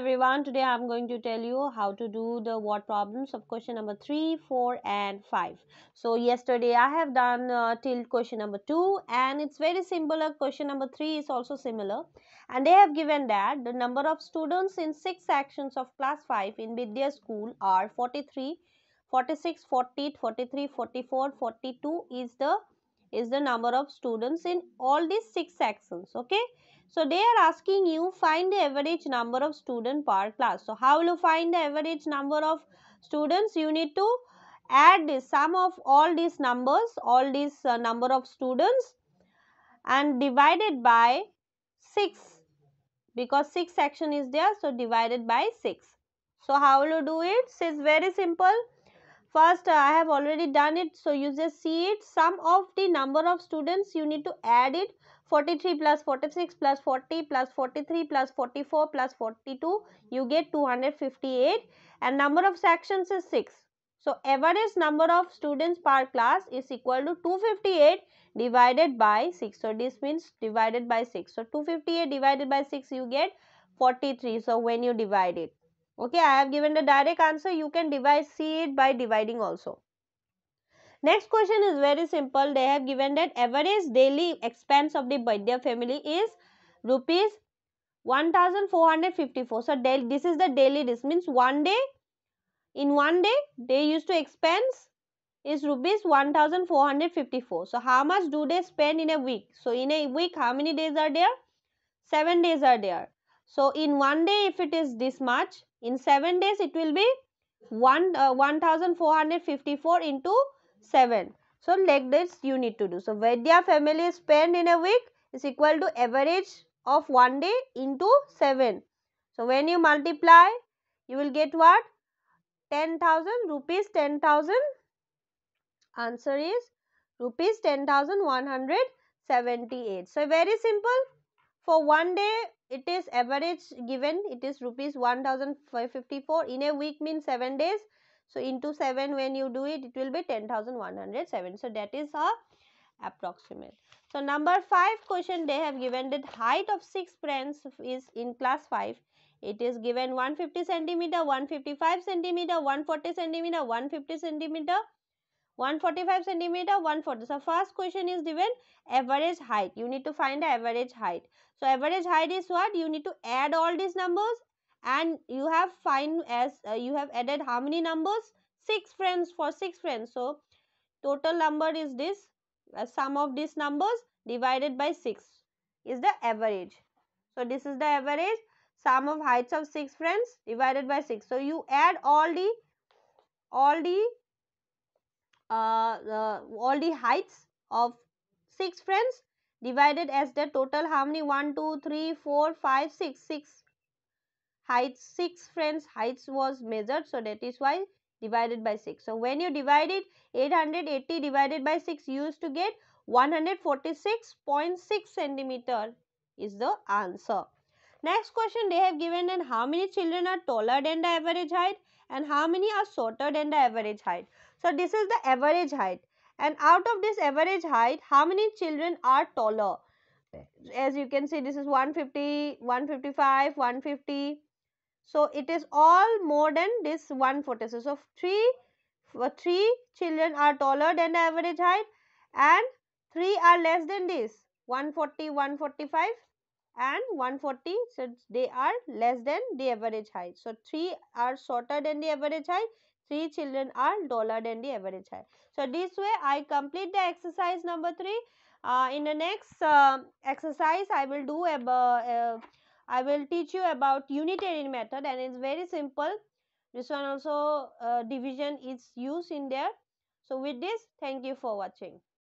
everyone today i'm going to tell you how to do the what problems of question number 3 4 and 5 so yesterday i have done uh, till question number 2 and it's very similar question number 3 is also similar and they have given that the number of students in six sections of class 5 in Vidya school are 43 46 48 43 44 42 is the is the number of students in all these six sections. Okay. So they are asking you find the average number of student per class. So how will you find the average number of students? You need to add the sum of all these numbers, all these uh, number of students and divided by 6 because 6 section is there. So divided by 6. So how will you do it? So it's very simple first uh, I have already done it. So, you just see it sum of the number of students you need to add it 43 plus 46 plus 40 plus 43 plus 44 plus 42 you get 258 and number of sections is 6. So, average number of students per class is equal to 258 divided by 6. So, this means divided by 6. So, 258 divided by 6 you get 43. So, when you divide it. Okay, I have given the direct answer. You can divide, see it by dividing also. Next question is very simple. They have given that average daily expense of the Baidya family is rupees 1454. So, this is the daily. This means one day. In one day, they used to expense is rupees 1454. So, how much do they spend in a week? So, in a week, how many days are there? 7 days are there. So, in one day, if it is this much, in 7 days, it will be 1, uh, 1454 into 7. So, like this you need to do. So, Vaidya family spend in a week is equal to average of 1 day into 7. So, when you multiply, you will get what? 10,000 rupees 10,000. Answer is rupees 10,178. So, very simple. For one day, it is average given it is rupees 1554 in a week means 7 days so into 7 when you do it it will be 10107 so that is a approximate so number 5 question they have given that height of 6 friends is in class 5 it is given 150 centimeter 155 centimeter 140 centimeter 150 centimeter 145 centimeter 140 so first question is given average height you need to find the average height so average height is what you need to add all these numbers and you have find as uh, you have added how many numbers six friends for six friends so total number is this uh, sum of these numbers divided by 6 is the average so this is the average sum of heights of six friends divided by 6 so you add all the all the uh, all the heights of 6 friends divided as the total how many 1 2 3 4 5 6 6 heights 6 friends heights was measured so that is why divided by 6 so when you divide it 880 divided by 6 you used to get 146.6 centimeter is the answer Next question they have given then how many children are taller than the average height and how many are shorter than the average height. So this is the average height and out of this average height how many children are taller as you can see this is 150 155 150 so it is all more than this 146 so three three children are taller than the average height and three are less than this 140 145 and 140 so they are less than the average height. So, 3 are shorter than the average height, 3 children are taller than the average height. So, this way I complete the exercise number 3. Uh, in the next uh, exercise I will do about uh, I will teach you about Unitarian method and it's very simple. This one also uh, division is used in there. So, with this thank you for watching.